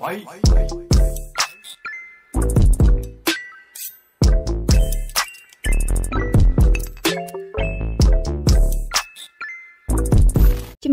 Bye. Bye. Bye.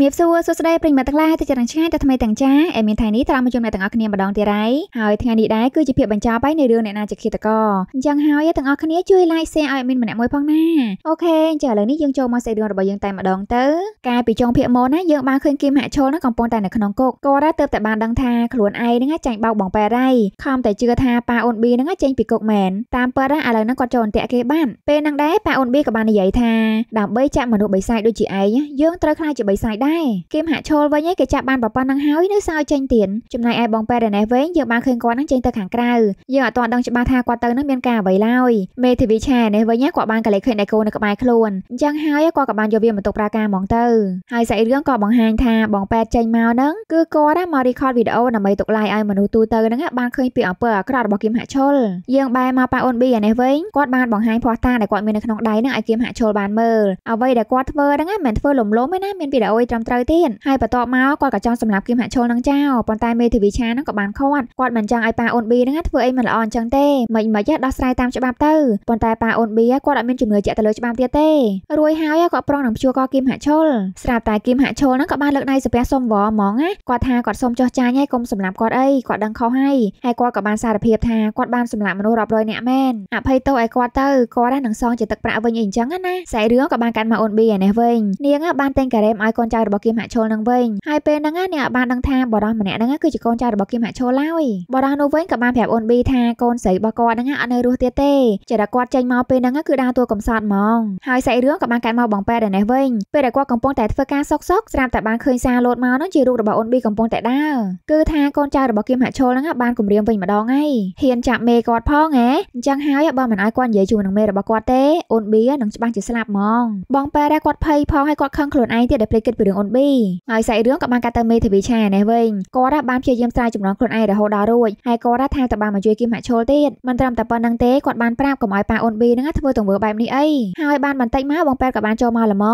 ជំរាបសួរសួស្តីប្រិយមិត្តទាំងឡាយទីចរងឆ្ងាយទាំងថ្មីទាំងចាអេមីនថៃនេះត្រឡប់មកជួបអ្នកទាំងអស់គ្នាម្ដងទៀតហើយហើយថ្ងៃនេះដែរគឺជាភាពបញ្ចប់ហើយនៃរឿងអ្នកណាជាឃាតករអញ្ចឹងហើយទាំងអស់គ្នាជួយ like share ឲ្យអេមីនម្នាក់មួយផងណាអូខេអញ្ចឹងឥឡូវនេះយើងចូលមកសេរឿងរបស់យើងតែម្ដងទៅកាលពីចុងភាគមុនណាយើងបានឃើញគីមហាក់ឈុលហ្នឹងកំពុងតែនៅក្នុងគុកគាត់ទៅតែបានដឹងថាខ្លួនឯងហ្នឹងចាញ់បោកបងប៉ែរ៉ៃខំតែជឿថាប៉ាអូនប៊ីហ្នឹងចេញពីគុកមែនតាមពិតឥឡូវហ្នឹងគាត់ចូលអន្ទាក់គេបានពេលហ្នឹងដែរប៉ាអូនប៊ីក៏បាននិយាយថាដើម្បីចាក់មនុស្សបិសាចដូចជាឯងយើងត្រូវខ្លាចជាបិសាចដែរដែរគីមហាក់ឈលវិញឯងគេចាប់បានប្រព័ន្ធនឹងហើយនៅសើចេញទៀតចំណែកឯបងប៉ែរ៉េណេសវិញយើងបានឃើញគាត់នឹងចេញទៅខាងក្រៅយើងអត់ទាន់ដឹងច្បាស់ថាគាត់ទៅនឹងមានការអ្វីឡើយមេធាវីឆានេះវិញគាត់បានកលេសឃើញដៃគូនៅក្បែរខ្លួនអញ្ចឹងហើយគាត់ក៏បានយកវាមកទុកប្រាការហ្មងទៅហើយសាច់រឿងក៏បង្ហាញថាបងប៉ែតចេញមកនឹងគឺគាត់មករីខតវីដេអូដើម្បីទុកឡាយឲ្យមនុស្សទូទៅនឹងបានឃើញពីអំពើអាក្រក់របស់គីមហាក់ឈលយើងបែរមកប៉ាអូនប៊ីនេះវិញគាត់បានបង្ហាញភ័ស្តុតាងដែលគាត់មាននៅក្នុងដៃនឹងឲ្យគីមហាក់ឈលបានមើលអ្វីដែលគាត់ធ្វើហ្នឹងមិនធ្វើលំលំទេណាមានវីដេអូត្រឹមមត្រូវទៀតហើយបន្ទាប់មកគាត់ក៏ចង់សម្លាប់គឹមហឈុលនឹងចោលប៉ុន្តែមេធាវីឆានឹងក៏បានឃាត់គាត់មិនចង់ឲ្យប៉ាអូនប៊ីនឹងធ្វើអីមិនល្អអញ្ចឹងទេមិនមិនដោះស្រាយតាមច្បាប់ទៅប៉ុន្តែប៉ាអូនប៊ីគាត់អត់មានជំនឿជាក់ទៅលើច្បាប់ទៀតទេរួយហើយគាត់ប្រងនឹងព្យួរកគឹមហឈុលស្រាប់តែគឹមហឈុលនឹងក៏បានលើកដៃសុភ័ក្រសុំវរហ្មងណាគាត់ថាគាត់សុំចោះចាញ់ហើយកុំសម្លាប់គាត់អីគាត់ដឹងខុសហើយហើយគាត់ក៏បានសារភាពថាគាត់បានសម្លាប់មនុស្សរាប់រយនាក់មែនអភ័យទោសឲ្យគាត់ទៅគាត់នឹងសងជាទឹកប្រាក់វិញអីអញ្ចឹងណាខ្សែរឿងក៏បានកាត់មកអូនប៊ីឯនេះវិញនាងបានតែងការ៉េមឲ្យកូនចៅរបស់គៀមហាក់ឈុលនឹងវិញហើយពេលហ្នឹងអ្នកបានដឹងថាបរោះម្នាក់ហ្នឹងគឺជាកូនចៅរបស់គៀមហាក់ឈុលឡើយបរោះនោះវិញក៏បានប្រាប់អូនប៊ីថាកូនស្រីរបស់គាត់ហ្នឹងអត់នៅរស់ទៀតទេចេះតែគាត់ចេញមកពេលហ្នឹងគឺដើរតួកំសត់ហ្មងហើយសាច់រឿងក៏បានកាត់មកបងប៉ែដែរនេះវិញពេលដែលគាត់កំពុងតែធ្វើការសុកសុកស្រាប់តែបានឃើញសារលោតមកហ្នឹងជារូបរបស់អូនប៊ីកំពុងតែដើរគឺថាកូនចៅរបស់គៀមហាក់ឈុលហ្នឹងបានគម្រាមវិញម្ដងហើយហ៊ានចាប់មេគាត់ផងហ៎អញ្ចឹងហើយបើមិនឲ្យគាត់និយាយជាមួយនឹងមេរបស់គាត់ទេអូនប៊ីនឹងច្បាស់ជាស្លាប់ហ្មងបងប៉ែដែរគាត់ភ័យផងហើយគាត់ខឹងខ្លួនឯងទៀតដែលព្រៃគិតពីរឿងអូនប៊ីហើយសាច់រឿងក៏បានកាត់ទៅមេធាវីឆានេះវិញគាត់បានព្យាយាមស្រាវចំណងខ្លួនឯងរហូតដល់រួចហើយគាត់ថាតើបានមកជួយគីមហាក់ឈុលទៀតមិនត្រឹមតែប៉ុណ្្នឹងទេគាត់បានប្រាប់កុំឲ្យប៉ាអូនប៊ីហ្នឹងធ្វើទង្វើបែបនេះអីហើយបានបន្តិចមកបងប៉ែតក៏បានចូលមកល្មម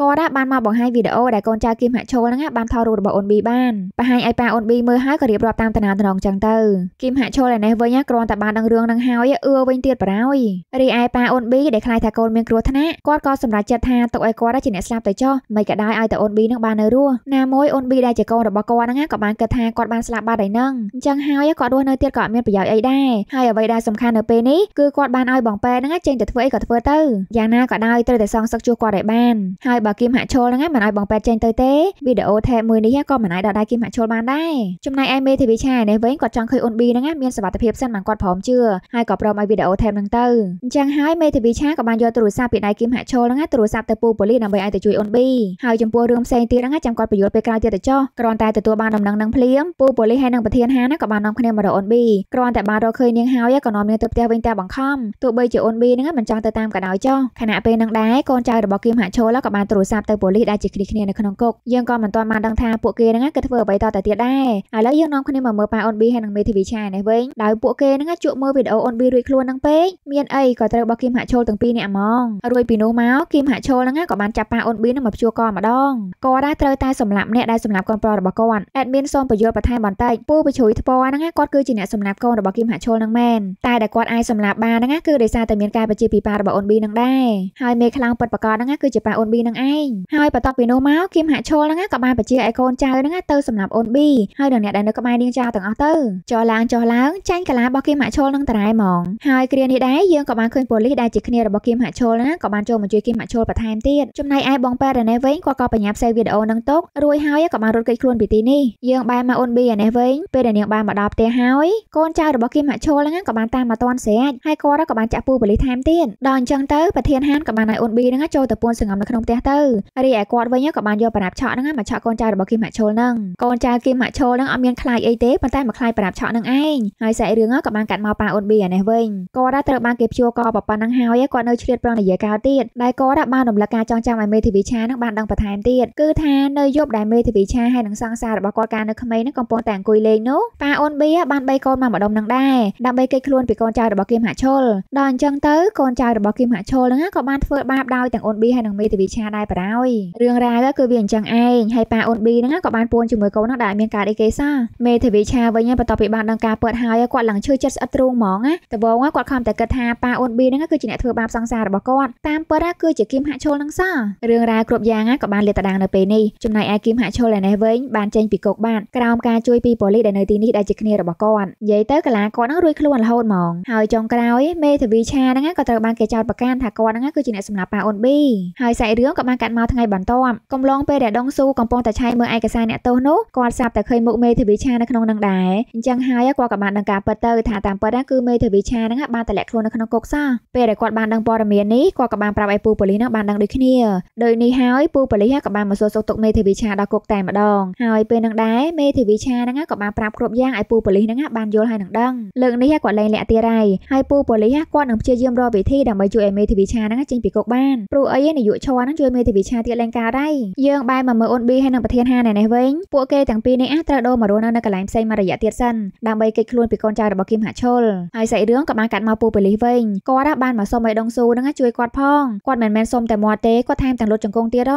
គាត់បានមកបង្ហាញវីដេអូដែលកូនចៅគីមហាក់ឈុលហ្នឹងបានថតរូបរបស់អូនប៊ីបានបង្ហាញឲ្យប៉ាអូនប៊ីមើលហើយក៏រៀបរាប់តាមតំណងចឹងទៅគីមហាក់ឈុលឯនេះវិញគ្រាន់តែបានដឹងរឿងហ្នឹងហើយអឺវិញទៀតបារោយរីឯប៉ាអូនប៊ីដែលខ្លាចថាកូនមានគ្រោះថ្នាក់គាត់ក៏សម្រេចចិត្តថាទុកឲ្យគាត់ជាអ្នកស្លាប់ទៅចុះមិនក៏ដោយឲ្យតែអូនប៊ីនឹងបាននៅរស់ណាមួយអូនប៊ីដែលជាកូនរបស់គាត់ហ្នឹងក៏បានគិតថាគាត់បានស្លាប់បាត់ហើយហ្នឹងអញ្ចឹងហើយគាត់រស់នៅទៀតក៏អត់មានប្រយោជន៍អីដែរហើយអ្វីដែលសំខាន់នៅពេលនេះគឺគាត់បានឲ្យបងប៉ែហ្នឹងចេញទៅធ្វើអីក៏ធ្វើទៅយ៉ាងណាក៏ដោយត្រូវតែសងសឹកជួគាត់ឲ្យបានហើយបើគីមហាក់ឈុលហ្នឹងមិនឲ្យបងប៉ែចេញទៅទេវីដេអូថេបមួយនេះក៏មិនអាចដកដៃគីមហាក់ឈុលបានដែរចំណែកឯមេធីវីឆានេះវិញគាត់ចង់ឃើញអូនប៊ីហ្នឹងមានសុវត្ថិភាពសិនបានគាត់ព្រមជឿហើយក៏ព្រមឲ្យវីដេអូថេបហ្នឹងទៅអញ្ចឹងហើយមេធីវីឆាក៏បានយកទូរស័ព្ទពីដៃគីមហាក់ឈុលហ្នឹងទូរស័ព្ទទៅពូប៉ូលីសដើម្បីឲ្យទៅជួយអូនប៊ីហើយចំពោះរឿងផ្ផ្សេងទៀតហ្នឹងចាំគាត់បញ្យល់ពេលក្រោយទៀតទៅចុះគ្រាន់តែទទួលបានដំណឹងនឹងភ្លាមពូប៉ូលីសហើយនឹងប្រធានហានក៏បាននាំគ្នាមករកអូន B គ្រាន់តែបានរកឃើញនាងហើយក៏នាំនាងទៅផ្ទះវិញតែបង្ខំទោះបីជាអូន B ហ្នឹងមិនចង់ទៅតាមក៏ដោយចុះខណៈពេលនឹងដែរកូនចៅរបស់គីមហាឈលក៏បានទូរស័ព្ទទៅប៉ូលីសដែលជាគ្រីគ្នានៅក្នុងគុកយើងក៏មិនទាន់បានដឹងថាពួកគេហ្នឹងគេធ្វើអ្វីតទៅទៀតដែរឥឡូវយើងនាំគ្នាមកមើលប៉ាអូន B ហើយនឹងមេធាវីឆានេះវិញដោយពួកគេហ្នឹងជក់មើលវីដេអូអូន B រួចខ្លួនហ្នឹងពេកមានអីក៏ត្រូវរបស់គីមហាឈលទាំងពីរនេះអាម៉ងរួចពីនោះមកគីមហាឈលហ្នឹងក៏បានចាប់ប៉ាអូន B ហ្នឹងមកព្យួរកម្ដងគាត់ដែរត្រូវតែសម្លាប់អ្នកដែលសម្លាប់កូនប្រុសរបស់គាត់អេដមីនសូមបញ្យល់បន្ថែមបន្តិចពូបិជ្រួយថ្ពណ៌ហ្នឹងគាត់គឺជាអ្នកសម្លាប់កូនរបស់គីមហាឈុលហ្នឹងមែនតែដែលគាត់អាចសម្លាប់បានហ្នឹងគឺដោយសារតែមានការបញ្ជាពីប៉ារបស់អូនប៊ីហ្នឹងដែរហើយមេខ្លាំងពិតប្រកបហ្នឹងគឺជាប៉ាអូនប៊ីហ្នឹងឯងហើយបន្ទាប់ពីនោះមកគីមហាឈុលហ្នឹងក៏បានបញ្ជាឲ្យកូនចៅហ្នឹងទៅសម្លាប់អូនប៊ីហើយនឹងអ្នកដែលនៅក្បែរនាងចៅទាំងអស់ទៅចុះឡើងចុះឡើងចាញ់កាឡារបស់គីមហាឈុលហ្នឹងតរ៉ែហ្មងហើយគ្រានេះដែរយើងក៏បានឃើញប៉ូលីសដែលជាគ្នារបស់គីមហាឈុលហ្នឹងក៏បានចូលមកជួយគីមហាឈុលបន្ថែមទៀតចំណែកឯបងប៉ែរ៉ាណេវិញគាត់ក៏បញ្ញាផ្សេងវីដេអូនឹងទុករួចហើយក៏បានរត់គេចខ្លួនពីទីនេះយើងបែរមកអូនប៊ីឯនេះវិញពេលដែលនាងបានមកដល់ផ្ទះហើយកូនចៅរបស់គីមហាឈុលហ្នឹងក៏បានតាមមកតាន់ស្រែកហើយគាត់ក៏បានចាក់ពូប៉ូលីសថែមទៀតដល់អញ្ចឹងទៅប្រធានហានក៏បានឲ្យអូនប៊ីហ្នឹងចូលទៅពួនសង្ងំនៅក្នុងផ្ទះទៅរីឯគាត់វិញក៏បានយកប្រណាប់ឆក់ហ្នឹងមកឆក់កូនចៅរបស់គីមហាឈុលហ្នឹងកូនចៅគីមហាឈុលហ្នឹងអត់មានខ្លាចអីទេប៉ុន្តែមកខ្លាចប្រណាប់ឆក់ហ្នឹងឯងហើយសាច់រឿងក៏បានកាត់មកប៉ាអូនប៊ីឯនេះវិញគាត់ត្រូវបានគេព្យួរកបប៉ុណ្ណឹងហើយគាត់នៅឆ្លៀតប្រងនិយាយកៅទៀតដែលគាត់បានរំលឹកការចងចាំឲ្យមេធាវីឆាហ្នឹងបានដឹងបន្ថែមទៀតគឺគឺថានៅយប់ដែលមេធាវីឆាហើយនឹងសង្សាររបស់គាត់កាលនៅក្មេងហ្នឹងកំពុងតែអង្គុយលេងនោះប៉ាអូនបៀបានបីកូនមកម្ដុំនឹងដែរដើម្បីគេចខ្លួនពីកូនចៅរបស់គឹមហាឈុលដល់អញ្ចឹងទៅកូនចៅរបស់គឹមហាឈុលហ្នឹងក៏បានធ្វើបាបដោយទាំងអូនប៊ីហើយនិងមេធាវីឆាដែរបារោយរឿងរ៉ាវគឺវាអញ្ចឹងឯងហើយប៉ាអូនប៊ីហ្នឹងក៏បានពួនជាមួយកូនហ្នឹងដែរមានការអីគេសោះមេធាវីឆាវិញបន្ទាប់ពីបានដឹងការពើតហើយគាត់ឡើងឈឺចិត្តស្អិតទ្រូងហ្មងណាដបងគាត់ខំតែគិតថាប៉ាអូនប៊ីហ្នឹងគឺជាអ្នកធ្វើបាបសង្សាររបស់គាត់តាមពិតគឺជាគឹមហាឈុលហ្នឹងសោះរឿងរ៉ាវគ្រប់យ៉ាងក៏បានលាតត្រដាងនៅពេលនេះចំណែកឯគីមហាក់ឈុលឯនេះវិញបានចេញពីគុកបាត់ក្រោមការជួយពីប៉ូលីសដែលនៅទីនេះដែលជាគ្នារបស់គាត់និយាយទៅកលាគាត់នឹងរួចខ្លួនរហូតហ្មងហើយចុងក្រោយមេធាវីឆាហ្នឹងក៏ត្រូវបានគេចោទប្រកាន់ថាគាត់ហ្នឹងគឺជាអ្នកសម្លាប់ប៉ាអូនប៊ីហើយសាច់រឿងក៏បានកាត់មកថ្ងៃបន្ទាប់កំឡុងពេលដែលដងស៊ូកំពុងតែឆែកមើលឯកសារអ្នកទោសនោះគាត់សាប់តែឃើញមុខមេធាវីឆានៅក្នុងនឹងដែរអញ្ចឹងហើយគាត់ក៏បានដឹងការពិតទៅថាតាមពិតគឺមេធាវីឆាហ្នឹងបានតែលាក់ខ្លួននៅក្នុងគុកសោះពេលដែលគាត់បានដឹងព័ត៌មាននេះគាត់ក៏បានប្រាប់ឲ្យពូប៉ូលីសហ្នឹងបានដឹងដូចគ្នាដូចនេះហើយពូប៉ូលីសក៏បានមកសួរសុខទុក្ខមេធាវីឆាដល់គុកតែម្ដងហើយពេលនឹងដែរមេធាវីឆាហ្នឹងក៏បានប្រាប់គ្រប់យ៉ាងឲ្យពូប៉ូលីសហ្នឹងបានយល់ហើយនឹងដឹងលើកនេះគាត់លែងលាក់ទារៃហើយពូប៉ូលីសគាត់នឹងព្យាយាមរកវិធីដើម្បីជួយឲ្យមេធាវីឆាហ្នឹងចេញពីគុកបានព្រោះអីនាយកឈរហ្នឹងជួយមេធាវីឆាទៀតលែងការដៃយើងបែរមកមើលអូនប៊ីហើយនឹងប្រធានហាណែនេះវិញពួកគេទាំងពីរនេះអាចត្រូវដូរមករស់នៅកន្លែងផ្សេងមួយរយៈទៀតសិនដើម្បីគេចខ្លួនពីកូនចៅរបស់គីមហាឈុលហើយសាច់រឿងក៏បានកាត់មកពូប៉ូលីសវិញគាត់បានមកសុំឲ្យដងស៊ូហ្នឹងជួយគាត់ផងគាត់មិនមែនសុំតែមាត់ទេគាត់ថែមទាំងលុតចង្គង់ទៀតរ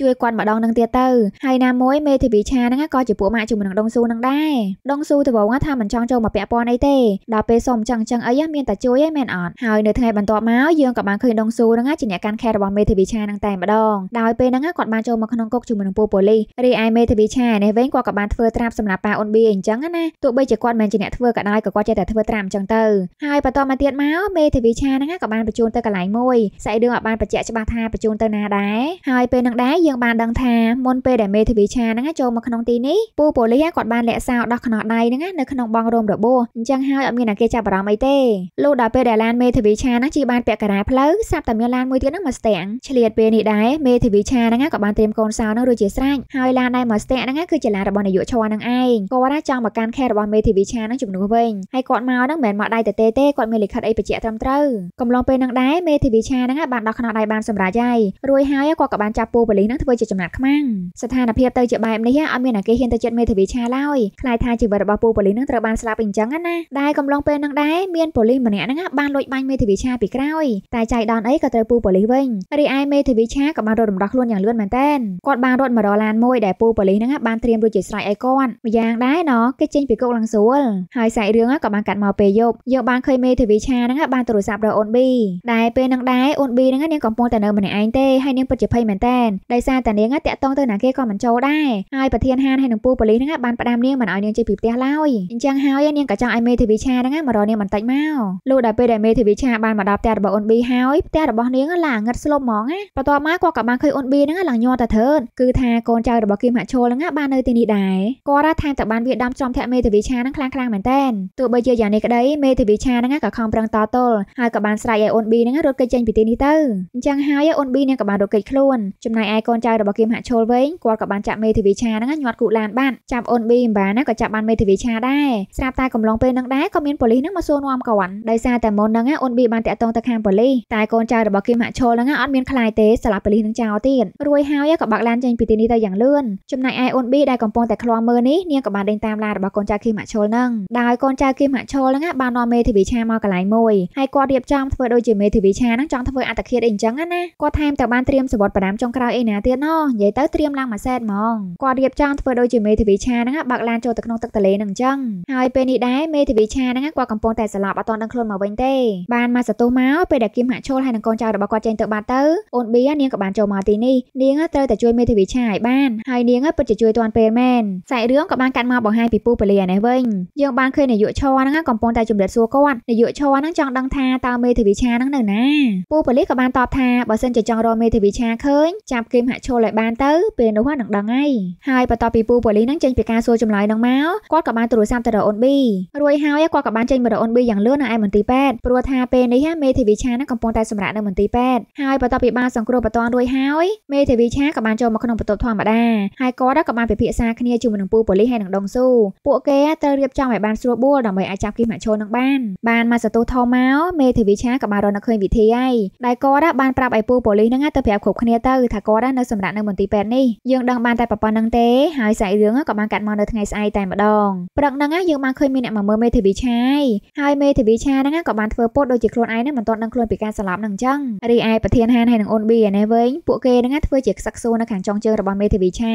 ជួយគាត់មកដងនឹងទៀតទៅហើយណាមួយមេធាវីឆាហ្នឹងក៏ជាពួកម៉ាក់ជាមួយនឹងដងស៊ូនឹងដែរដងស៊ូត្បូងថាមិនចង់ចូលមកពាក់ព័ន្ធអីទេដល់ពេលសុំចឹងចឹងអីមានតែជួយឯងមែនអត់ហើយនៅថ្ងៃបន្ទាប់មកយើងក៏បានឃើញដងស៊ូហ្នឹងជាអ្នកកាន់ខែរបស់មេធាវីឆាហ្នឹងតែម្ដងដោយពេលហ្នឹងគាត់បានចូលមកក្នុងគុកជាមួយនឹងពូប៉ូលីសរីឯមេធាវីឆានេះវិញគាត់ក៏បានធ្វើត្រាប់សម្រាប់ប៉ាអ៊ុនប៊ីអីចឹងណាទោះបីជាគាត់មិនជាអ្នកធ្វើក៏ដោយក៏គាត់ចេះតែធ្វើត្រាប់អញ្ចឹងទៅហើយបន្តមកទៀតមកមេធាវីឆាហ្នឹងក៏បានបញ្ជូនទៅកន្លែងមួយស្អីរឿងអាចបានបញ្ជាក់ច្បាស់ថាបញ្ជូនទៅណាដែរហើយពេលហ្នឹងដែរយើងបានដឹងថាមុនពេលដែលមេធាវីឆាហ្នឹងចូលមកក្នុងទីនេះពូប៉ូលីសគាត់បានលាក់សោដោះខ្នោះដៃហ្នឹងនៅក្នុងបងរោមរបួសអញ្ចឹងហើយអត់មានអ្នកគេចាប់អារម្មណ៍អីទេលុះដល់ពេលដែលឡានមេធាវីឆាហ្នឹងជិះបានពាក់ការ៉ាផ្លូវសាប់តែមានឡានមួយទៀតហ្នឹងមកស្ទាំងឆ្លៀតពេលនេះដែរមេធាវីឆាហ្នឹងក៏បានត្រៀមកូនសោហ្នឹងរួចជាស្រេចហើយឡានដែលមកស្ទាំងហ្នឹងគឺជាឡានរបស់នាយកឈរហ្នឹងឯងគាត់ចង់មកកាន់ខែរបស់មេធាវីឆាហ្នឹងជំនួសវិញហើយគាត់មកហ្នឹងមិនមែនមកដៃតែទេទេគាត់មានលិខិតអីបញ្ជាក់ត្រឹមត្រូវកំឡុងពេលហ្នឹងដែរមេធាវីឆាហ្នឹងបានដោះខ្នោះដៃបានសម្រេចហើយរួចហើយគាត់ក៏បានចាប់ពូប៉ូលីសហ្នឹងធ្វើជាចំណាត់ខ្មាំងស្ថានភាពទៅជាបែបនេះអត់មានអាគេហ៊ានទៅចិត្តមេធាវីឆាឡើយខ្លាចថាជីវិតរបស់ពូប៉ូលីសនឹងត្រូវបានស្លាប់អីអញ្ចឹងណាដែលកំឡុងពេលនឹងដែរមានប៉ូលីសម្នាក់ហ្នឹងបានលួចបាញ់មេធាវីឆាពីក្រោយតែចៃដន្យអីក៏ត្រូវពូប៉ូលីសវិញរីឯមេធាវីឆាក៏បានរត់រំដោះខ្លួនយ៉ាងលឿនមែនទែនគាត់បានរត់មករឡានមួយដែលពូប៉ូលីសហ្នឹងបានត្រៀមរួចជាស្រេចឲ្យគាត់ម្យ៉ាងដែរណគេចេញពីគុកឡើងស្រួលហើយសាច់រឿងក៏បានកាត់មកពេលយប់យកបានឃើញមេធាវីឆាហ្នឹងបានទូរស័ព្ទរកអូនប៊ីដែលពេលហ្នឹងដែរអូនប៊ីហ្នឹងនាងកំពុងតែនៅម្នាក់ឯងទេហើយនាងពិតជាភ័យមែនទែនដោយសារតែនាងងតាក់តងទៅណាគេក៏មិនចូលដែរហើយប្រធានហានហើយនឹងពូប៉ូលីសហ្នឹងបានផ្ដាមនាងមិនឲ្យនាងចេញពីផ្ទះឡើយអញ្ចឹងហើយនាងក៏ចង់ឲ្យមេធាវីឆាហ្នឹងមករកនាងបន្តិចមកលុះដល់ពេលដែលមេធាវីឆាបានមកដល់ផ្ទះរបស់អ៊ុនប៊ីហើយផ្ទះរបស់នាងឡាងឹតស្លប់ហ្មងណាបន្ទាប់មកគាត់ក៏បានឃើញអ៊ុនប៊ីហ្នឹងឡាងញ័រតែធើនគឺថាកូនចៅរបស់គីមហាឈុលហ្នឹងបាននៅទីនេះដែរគាត់ថាថែមទាំងបានវាដំចំធាក់មេធាវីឆាហ្នឹងខ្លាំងខ្លាំងមែនតើទោះបីជាយ៉ាងនេះក្តីមេធាវីឆាហ្នឹងក៏ខំប្រឹងតទល់ហើយក៏បានស្រែកឲ្យអ៊ុនប៊ីហ្នឹងរត់គេចចេញពីទីនេះទៅអញ្ចឹងហើយអ៊ុនប៊ីនាងក៏បានរត់គេចខ្លួនចំណែកឯកូនចៅរបស់គីមហឈុលវិញគាត់ក៏បានចាក់មេធាវីឆាហ្នឹងញាត់គូឡានបានចាប់អូនប៊ីម្បាណាក៏ចាប់បានមេធាវីឆាដែរស្រាប់តែកំឡុងពេលហ្នឹងដែរក៏មានប៉ូលីសហ្នឹងមកសួរនាំគាត់ដោយសារតែមុនហ្នឹងអូនប៊ីបានតាក់ទងទៅខាងប៉ូលីសតែកូនចៅរបស់គីមហឈុលហ្នឹងអត់មានខ្លាយទេសាលាប៉ូលីសនឹងចោលទៀតរួយហើយក៏បាក់ឡានចេញពីទីនេះទៅយ៉ាងលឿនចំណែកឯអូនប៊ីដែលកំពុងតែឃ្លាំមើលនេះនាងក៏បានដេញតាមឡានរបស់កូនចៅគីមហឈុលហ្នឹងដោយកូនចៅគីមហឈុលហ្នឹងបាននាំមេធាវីឆាមកកន្លែងមួយហើយគាត់រៀបចំធ្វើដូចជាមេធាវីឆាហ្នឹងចង់ធ្វើអត្តឃាតអីអញ្ចឹងណាគាត់ថែមទាំងបានត្រៀមសវត្ថបដាមចុងក្រោយអីណាទៀតណោះនិយាយទៅត្រៀមឡើងមួយសែតហ្មងគាត់រៀបចំធ្វើដូចជាមេធាវីឆាហ្នឹងបាក់ឡានចូលទៅក្នុងទឹកទន្លេហ្នឹងអញ្ចឹងហើយពេលនេះដែរមេធាវីឆាហ្នឹងគាត់កំពុងតែស្លាប់អត់ទាន់ដឹងខ្លួនមកវិញទេបានមកសតុះមកពេលដែលគឹមហាក់ឈុលហើយនឹងកូនចៅរបស់គាត់ចេញទៅបាត់ទៅអូនប៊ីនាងក៏បានចូលមកទីនេះនាងត្រូវតែជួយមេធាវីឆាឲ្យបានហើយនាងពិតជាជួយទាន់ពេលមែនសាច់រឿងក៏បានកាត់មកបង្ហាញពីពូពលីនេះវិញយើងបានឃើញនាយកឈរហ្នឹងកំពុងតែជម្រាបសួរគាត់នាយកឈរហ្នឹងចង់ដឹងថាតើមេធាវីឆាហ្នឹងនៅណាពូពលីក៏បានតបថាបើសិនជាចង់រកមេធាវីឆាឃើញ ចាប់គឹមហាក់ឈុលឲ្យបានទៅពេលនោះនឹងដឹងហើយហើយបន្ទាប់ពីពូប៉ូលីនឹងចេញពីការសួរចម្លើយនឹងមកគាត់ក៏បានទូរស័ព្ទទៅរកអូនប៊ីរួចហើយគាត់ក៏បានចេញមករកអូនប៊ីយ៉ាងលឿននៅឯមន្ទីរពេទ្យព្រោះថាពេលនេះមេធាវីឆានឹងកំពុងតែសម្រាកនៅមន្ទីរពេទ្យហើយបន្ទាប់ពីបានសង្គ្រោះបន្ទាន់រួចហើយមេធាវីឆាក៏បានចូលមកក្នុងបន្ទប់ធម្មតាហើយគាត់ក៏បានពិភាក្សាគ្នាជាមួយនឹងពូប៉ូលីហើយនឹងដងស៊ូពួកគេត្រូវរៀបចំឲ្យបានស្រួលបួលដើម្បីអាចចាប់គីមាក់ឈូនឹងបានបានមកសតុះធំមកមេធាវីឆាក៏បានរកនៅឃើញវិធីហើយដែលគាត់បានប្រាប់ឲ្យពូប៉ូលីនឹងទៅប្រាប់គ្រប់គ្នាទៅថាគាត់នៅសម្រាប់នៅមន្ទីរពេទ្យនេះយើងដឹងបានតែប្រព័ន្ធហ្នឹងទេហើយសាច់រឿងក៏បានកាត់មកនៅថ្ងៃស្អែកតែម្ដងព្រឹកហ្នឹងយើងបានឃើញមានអ្នកមកមើលមេធាវីឆាយហើយមេធាវីឆាហ្នឹងក៏បានធ្វើពុតដូចជាខ្លួនឯងហ្នឹងមិនទាន់ដឹងខ្លួនពីការស្លាប់ហ្នឹងអញ្ចឹងរីឯប្រធានហានហើយនឹងអូនប៊ីឯនេះវិញពួកគេហ្នឹងធ្វើជាខ្សឹកសួរនៅខាងចុងជើងរបស់មេធាវីឆា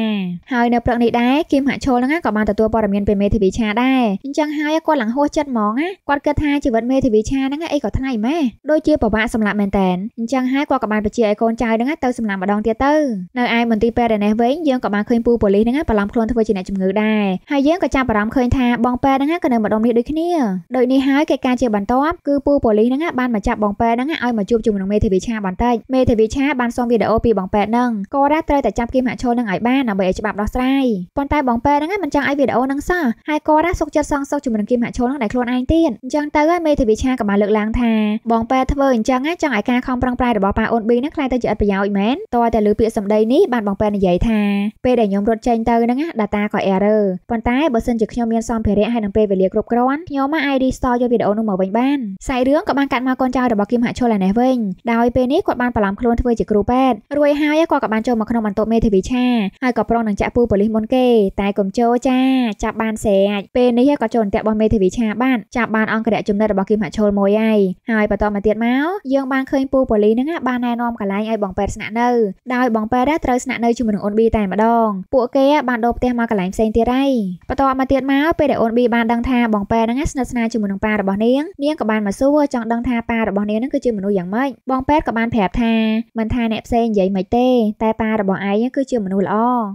ហើយនៅព្រឹកនេះដែរគីមហាឈុលហ្នឹងក៏បានទទួលព័ត៌មានពីមេធាវីឆាដែរអញ្ចឹងហើយគាត់ឡើងហួសចិត្តហ្មងណាគាត់គិតថាជីវិតមេធាវីឆាហ្នឹងអីក៏ថ្លៃម៉េះដូចជាប្រវាក់សម្លាប់មែនតែនអញ្ចឹងហើយគាត់ក៏បានបញ្ជាឲ្យកូនចៅហ្នឹងទៅសម្លាប់ម្ដងទៀតទៅនៅឯមន្ទីរពេទ្យឯនេះវិញយើងក៏បានឃើញពូប៉ូលីសហ្នឹងប្រឡំខ្លួនធ្វើជាអ្នកជំងឺដែរហើយយើងក៏ចាប់អារម្មណ៍ឃើញថាបងពេទ្យហ្នឹងក៏នៅម្ដុំនេះដូចគ្នាដូចនេះហើយកិច្ចការជាបន្តគឺពូប៉ូលីសហ្នឹងបានមកចាប់បងពេទ្យហ្នឹងឲ្យមកជួបជាមួយនឹងមេធាវីឆាបន្តិចមេធាវីឆាបានសុំវីដេអូពីបងពេទ្យហ្នឹងក៏ដែរត្រូវតែចាប់គីមហាឈលហ្នឹងឲ្យបានដើម្បីឲ្យច្បាប់ដោះស្រាយប៉ុន្តែបងពេទ្យហ្នឹងមិនចង់ឲ្យវីដេអូហ្នឹងសោះហើយក៏ដែរសុកចិត្តសងសុកជាមួយនឹងគីមហាឈលហ្នឹងដែលខ្លួនឯងទៀតអញ្ចឹងទៅមេធាវីឆាក៏បានលើកឡើងថាបងពេទ្យធ្វើអញ្ចឹងចង់ឲ្យការខំប្រឹងប្រែងរបស់ប៉ាអូនប៊ីហ្នឹងខ្លាំងទៅជាអត់ប្រយោជន៍មែនតើតែលើពាក្យសម្ដីនេះបានបងប៉ែនិយាយថាពេលដែលខ្ញុំរត់ចេញទៅហ្នឹងណា data ក៏ error ប៉ុន្តែបើសិនជាខ្ញុំមានសម្ភារៈហើយនឹងពេលវេលាគ្រប់គ្រាន់ខ្ញុំអាច restore យកវីដេអូនោះមកវិញបានសាច់រឿងក៏បានកាត់មកកូនចៅរបស់គឹមហាក់ឈុលឯនេះវិញដោយពេលនេះគាត់បានបលាំខ្លួនធ្វើជាគ្រូពេទ្យរួចហើយគាត់ក៏បានចូលមកក្នុងបន្ទប់មេធាវីឆាហើយក៏ប្រងនឹងចាក់ពូប៉ូលីសមុនគេ តែកុំជោចា ចាប់បានស្រែកពេលនេះក៏ចូលអន្ទាក់របស់មេធាវីឆាបានចាប់បានអង្គរៈចំណិតរបស់គឹមហាក់ឈុលមួយហើយហើយបន្តមកទៀតមកយើងបានឃើញពូប៉ូលីសហ្នឹងបានណែនាំកន្លែងឲ្យបងប៉ែតស្នាក់នៅដោយបងប៉ែតត្រូវត្រូវស្នាក់នៅជាមួយនឹងអូនប៊ីតែម្ដងពួកគេបានដូរផ្ទះមកកន្លែងផ្សេងទៀតហើយបន្ទាប់មកទៀតមកពេលដែលអូនប៊ីបានដឹងថាបងប៉ែហ្នឹងស្និទ្ធស្នាលជាមួយនឹងប៉ារបស់នាងនាងក៏បានមកសួរចង់ដឹងថាប៉ារបស់នាងហ្នឹងគឺជាមនុស្សយ៉ាងម៉េចបងប៉ែក៏បានប្រាប់ថាមិនថាអ្នកផ្សេងនិយាយមិនទេ តែប៉ារបស់ឯងគឺជាមនុស្សល្អ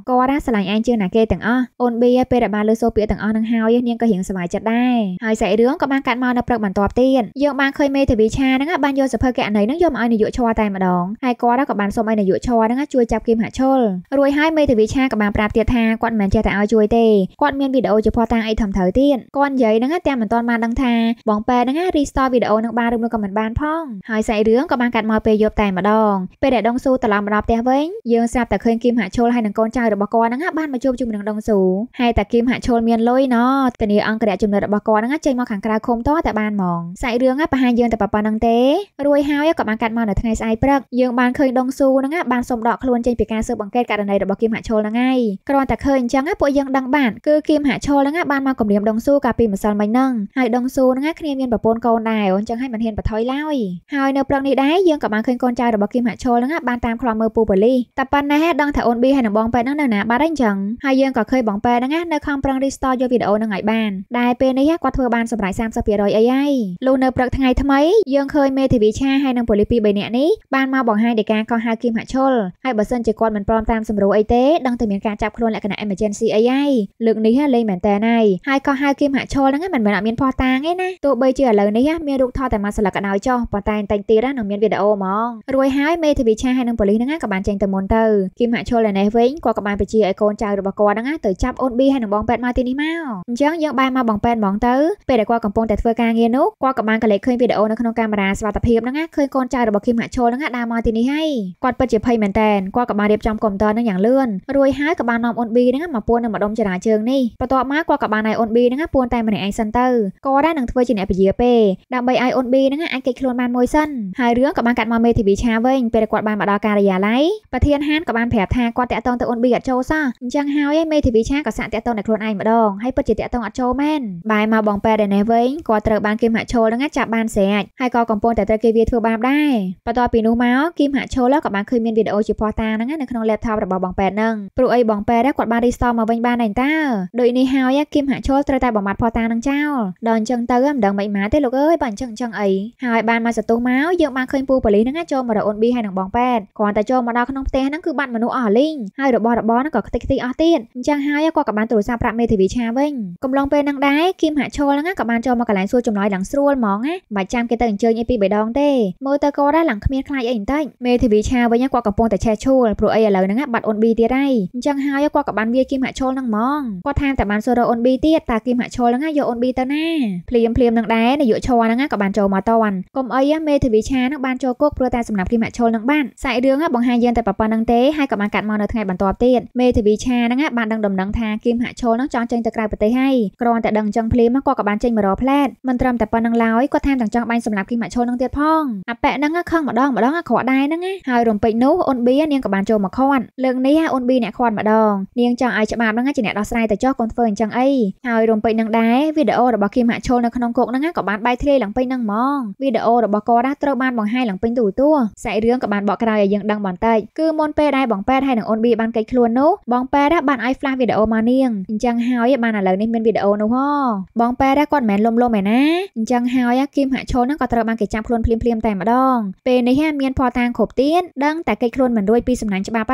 គាត់ណាស្រឡាញ់ឯងជាងណាគេទាំងអស់អូនប៊ីពេលដែលបានលើសូពាក្យទាំងអស់នឹងហើយនាងក៏រៀងសប្បាយចិត្តដែរហើយសាច់រឿងក៏បានកាត់មកនៅព្រឹកបន្ទាប់ទៀតយើងបានឃើញមេធាវីឆាហ្នឹងបានយកសភើកណីហ្នឹងយកមកឲ្យនាយកឈរតែម្ដងហើយគាត់ក៏បានសុំឲ្យនាយកឈរហ្នឹងជួយចាប់គីមហាណៈឈលរួចហើយមេធាវីឆាក៏បានប្រាប់ទៀតថាគាត់មិនចេះតែឲ្យជួយទេគាត់មានវីដេអូជាភស្តុតាងអីធំត្រូវទៀតគាត់និយាយហ្នឹងតែមិនទាន់បានដឹងថាបងប៉ែហ្នឹងរីស្តវីដេអូនឹងបានឬមួយក៏មិនបានផងហើយសាច់រឿងក៏បានកាត់មកពេលយប់តែម្ដងពេលដែលដងស៊ូត្រឡប់មកដល់ផ្ទះវិញយើងស្រាប់តែឃើញគីមហាឈុលហើយនឹងកូនចៅរបស់គាត់ហ្នឹងបានមកជួបជាមួយនឹងដងស៊ូហើយតាគីមហាឈុលមានលុយណោះធានាអង្គរៈចំណិតរបស់គាត់ហ្នឹងចេញមកខាងក្រៅឃុំតតែបានហ្មងសាច់រឿងប្រហែលយើងតែប៉ុណ្្នឹងទេរួចហើយក៏បានកាត់មកនៅថ្ងៃស្អែកព្រឹកយើងបានឃើញដងស៊ូហ្នឹងបានសុំដកខ្លួនចេញពីការការស៊ើបអង្កេតករណីរបស់គីមហាឈុលហ្នឹងហើយគ្រាន់តែឃើញអញ្ចឹងពួកយើងដឹងបានគឺគីមហាឈុលហ្នឹងបានមកគម្រាមដងស៊ូកាលពីម្សិលមិញហ្នឹងហើយដងស៊ូហ្នឹងគ្នាមានប្រពន្ធកូនដែរអញ្ចឹងហើយមិនហ៊ានបថយឡើយហើយនៅព្រឹកនេះដែរយើងក៏បានឃើញកូនចៅរបស់គីមហាឈុលហ្នឹងបានតាមខ្លោមមើលពូប៉ូលីសតែប៉ុណ្ណេះដឹងថាអូនប៊ីហើយនឹងបងប៉ែហ្នឹងនៅណាបាត់ហើយអញ្ចឹងហើយយើងក៏ឃើញបងប៉ែហ្នឹងនៅខំប្រឹងរីស្តយកវីដេអូហ្នឹងឲ្យបានដែរពេលនេះគាត់ធ្វើបានសម្រាប់30%អីហើយលុះនៅព្រឹកថ្ងៃថ្មីយើងឃើញមេធាវីឆាហើយនឹងប៉ូលីសពីរបីនាក់នេះបានមកបង្ហាញដល់ការកោះហៅគីមហាឈុលហើយបើសិនជាគាត់គាត់មិនព្រមតាមសម្រួលអីទេដឹងតែមានការចាប់ខ្លួនលក្ខណៈ emergency អីហើយលើកនេះលេងមែនតើណៃហើយក៏ហៅគីមហាក់ឈលហ្នឹងមិនមែនអត់មានផោះតាងទេណាទោះបីជាឥឡូវនេះមានរូបថតតែមួយស្លឹកក៏ដោយចុះប៉ុន្តែតែងទៀតនឹងមានវីដេអូហ្មងរួចហើយមេធាវីឆាហើយនឹងប៉ូលីសហ្នឹងក៏បានចេញទៅមុនទៅគីមហាក់ឈលឯនេះវិញគាត់ក៏បានបញ្ជាឲ្យកូនចៅរបស់គាត់ហ្នឹងទៅចាប់អូនប៊ីហើយនឹងបងប៉ែតមកទីនេះមកអញ្ចឹងយើងបែរមកបងប៉ែតហ្មងទៅពេលដែលគាត់កំពុងតែធ្វើការងារនោះគាត់ក៏បានកលេចឃើញវីដេអូនៅក្នុងកាមេរ៉ាសវត្ថិភាពហ្នឹងឃើញកូនចៅរបស់គីមហាក់ឈលហ្នឹងដើរមកទីនេះហើយគាត់ពិតជាភ័យមែនតើគាត់ក៏បានរៀបចំកុំព្យូទ័រនឹងយ៉ាងលឿនរួចហើយក៏បាននាំអ៊ុនប៊ីហ្នឹងមកពួននៅម្ដុំចរាជើងនេះបន្ទាប់មកគាត់ក៏បានឲ្យអ៊ុនប៊ីហ្នឹងពួនតែម្នាក់ឯងសិនទៅក៏ដែរនឹងធ្វើជាអ្នកពជាពេដើម្បីឲ្យអ៊ុនប៊ីហ្នឹងអាចគេចខ្លួនបានមួយសិនហើយរឿងក៏បានកាត់មកមេធាវីឆាវិញពេលគាត់បានមកដល់ការិយាល័យប្រធានហានក៏បានប្រាប់ថាគាត់តាក់ទងទៅអ៊ុនប៊ីអត់ចូលសោះអញ្ចឹងហើយមេធាវីឆាក៏សាក់តាក់ទងតែខ្លួនឯងម្ដងហើយពិតជាតាក់ទងអត់ចូលមែនបែរមកបងប៉ែដែរនេះវិញគាត់ត្រូវបានគីមហាឈុលហ្នឹងចាប់បានស្រេចហើយក៏កំពុងតែត្រូវគេវាធ្វើបាបដែរបន្ទាប់ពីនោះមកគីមហាឈុលក៏បានឃើញមានវីដេអូជាភស្តុតាងហ្នឹងនៅក្នុង laptop របស់បងប៉ែតនឹងព្រោះអីបងប៉ែតគាត់បាន restore មកវិញបានហើយតើដូចនេះហើយគឹមហាក់ឈលត្រូវតែបំបត្តិផតានឹងចោលដល់អញ្ចឹងទៅមិនដឹងមិនម៉ាទេលោកអើយបើអញ្ចឹងអញ្ចឹងអីហើយបានមកសតុះមកយើងបានឃើញពូប៉ូលីសហ្នឹងចូលមករកអូនប៊ីហើយនឹងបងប៉ែតគ្រាន់តែចូលមកដល់ក្នុងផ្ទះហ្នឹងគឺបាត់មនុស្សអស់លីងហើយរបស់របរហ្នឹងក៏ខ្ទេចខ្ទីអស់ទៀតអញ្ចឹងហើយគាត់ក៏បានទូរស័ព្ទប្រាប់មេធាវីឆាវិញកំឡុងពេលហ្នឹងដែរគឹមហាក់ឈលហ្នឹងក៏បានចូលមកកន្លែងសួរចម្លើយឡើងស្រួលហ្មងណាមិនចាំគេទៅអញ្ជើញអីពីរបីដងទេមើលទៅគាត់ដែរឡើងគ្មានខ្លាចអីបន្តិចមេធាវីឆាវិញគាត់កំពុងតែឆេះឈួលព្រោះអីឥឡូវហ្នឹងបាត់អូន B ទៀតហើយអញ្ចឹងហើយគាត់ក៏បានវាគីមហាក់ឈុលហ្នឹងហ្មងគាត់ថាតែបានសួររកអូន B ទៀតតាគីមហាក់ឈុលហ្នឹងយកអូន B ទៅណាភ្លាមភ្លាមនឹងដែរនាយកឈរហ្នឹងក៏បានចូលមកតន់កុំអីមេធាវីឆាហ្នឹងបានចូលគុកព្រោះតែសម្រាប់គីមហាក់ឈុលហ្នឹងបានសាច់រឿងបង្ហាញយើងតែប៉ុណ្្នឹងទេហើយក៏បានកាត់មកនៅថ្ងៃបន្ទាប់ទៀតមេធាវីឆាហ្នឹងបានដឹងដំណឹងថាគីមហាក់ឈុលហ្នឹងចង់ចេញទៅក្រៅប្រទេសហើយគ្រាន់តែដឹងអញ្ចឹងភ្លាមគាត់ក៏បានចេញមករកផ្លែតមិនត្រឹមតែប៉ុណ្្នឹងឡើយគាត់ថែមទាំងចង់បាញ់សម្រាប់គីមហាក់ឈុលហ្នឹងទៀតផងអាប៉ែហ្នឹងខឹងម្ដងម្ដងអាក្រក់ដែរហ្នឹងហើយរំពេចនោះអូន B នាងក៏បានចូលមកមកខាត់លើកនេះអូនប៊ីអ្នកខាត់ម្ដងនាង ចង់ឲ្យច្បាប់ហ្នឹងជាអ្នកដោះស្រាយទៅចុះកូនធ្វើអញ្ចឹងអីហើយរំពេចនឹងដែរវីដេអូរបស់គីមហាក់ឈុលនៅក្នុងគុកហ្នឹងក៏បានបែកធ្លាយឡើងពេញហ្នឹងហ្មងវីដេអូរបស់គាត់ត្រូវបានបង្ហាញឡើងពេញទូទាស់សាច់រឿងក៏បានបកក្រោយឲ្យយើងដឹងបន្តិចគឺមុនពេលដែលបងប៉ែតហើយនឹងអូនប៊ីបានកិច្ចខ្លួននោះបងប៉ែតបានឲ្យ flash វីដេអូមកនាងអញ្ចឹងហើយបានឥឡូវនេះមានវីដេអូនោះហ៎បងប៉ែតគាត់មិនមែនលំលំឯណាអញ្ចឹងហើយគីមហាក់ឈុលហ្នឹងក៏ត្រូវបានគេចាប់ខ្លួនភ្លាមៗតែម្ដងពេលនេះមានភ័ស្តុតាងគ្រប់ទៀតដឹងតែកិច្ចខ្លួនមិនរួចពីសំណាញ់ច្បាប់ច្បាប់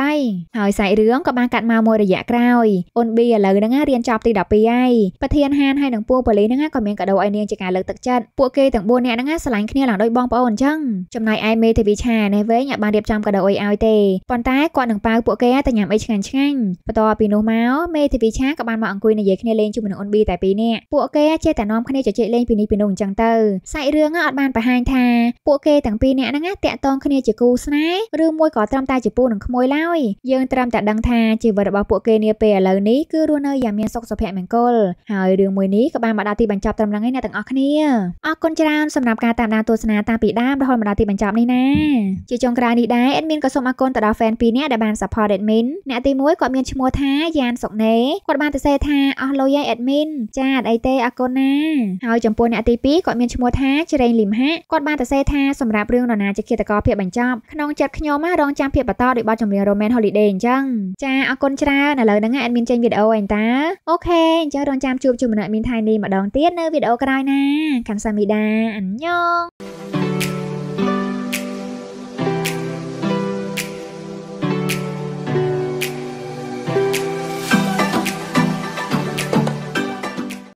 ហើយហើយសាច់រឿងក៏បានកាត់មកមួយរយៈក្រោយអូនប៊ីឥឡូវហ្នឹងរៀនចប់ទី12ហើយប្រធានហានហើយនឹងពួកប៉ូលីសហ្នឹងក៏មានកាដូឲ្យនាងជាការលើកទឹកចិត្តពួកគេទាំង4នាក់ហ្នឹងស្រឡាញ់គ្នាឡើងដោយបងប្អូនអញ្ចឹងចំណែកឯមេទេវីឆានេះវិញបានរៀបចំកាដូឲ្យឲ្យទេប៉ុន្តែគាត់នឹងប៉ាវពួកគេតែញ៉ាំអីឆ្ងាញ់ឆ្ងាញ់បន្ទាប់ពីនោះមកមេទេវីឆាក៏បានមកអង្គុយនិយាយគ្នាលេងជាមួយនឹងអូនប៊ីតែពីរនាក់ពួកគេចេះតែនាំគ្នាជជែកលេងពីនេះពីនោះអញ្ចឹងទៅសាច់រឿងអត់បានបង្ហាញថាពួកគេទាំងពីរនាក់ហ្នឹងតាក់ទងគ្នាជាគូស្នេហ៍ឬមួយក៏ត្រឹមតែជាពូនឹងក្មួយមួយឡើយយើងត្រឹមតែដឹងថាជីវិតរបស់ពួកគេនាពេលឥឡូវនេះគឺរស់នៅយ៉ាងមានសុខសុភមង្គលហើយរឿងមួយនេះក៏បានមកដល់ទីបញ្ចប់ត្រឹមហ្នឹងឯអ្នកទាំងអស់គ្នាអរគុណច្រើនសម្រាប់ការតាមដាន ទស្សនាតាំងពីដើមរហូតមកដល់ទីបញ្ចប់នេះណាជាចុងក្រោយនេះដែរ admin ក៏សូមអរគុណទៅដល់ fan ពីរនាក់ដែលបាន support admin អ្នកទី1គាត់មានឈ្មោះថាយ៉ានសុកណេគាត់បានទៅសេថាអស់លុយហើយ admin ចាអត់អីទេអរគុណណាហើយចំពោះអ្នកទី2គាត់មានឈ្មោះថាជ្រេងលីមហាគាត់បានទៅសេថាសម្រាប់រឿងនរណាជាគិតកោភាពបញ្ចប់ក្នុងចិត្តខ្ញុំរងចាំភាពបន្តដោយបទចម្រៀងចម្រៀង Romance Holiday អញ្ចឹងចាអរគុណច្រើនឥឡូវហ្នឹងអេដមីនចេញវីដេអូឯងតាអូខេអញ្ចឹងរងចាំជួបជាមួយនឹងអេដមីនថៃនេះម្ដងទៀតនៅវីដេអូក្រោយណា Kamsahamnida អញ្ញង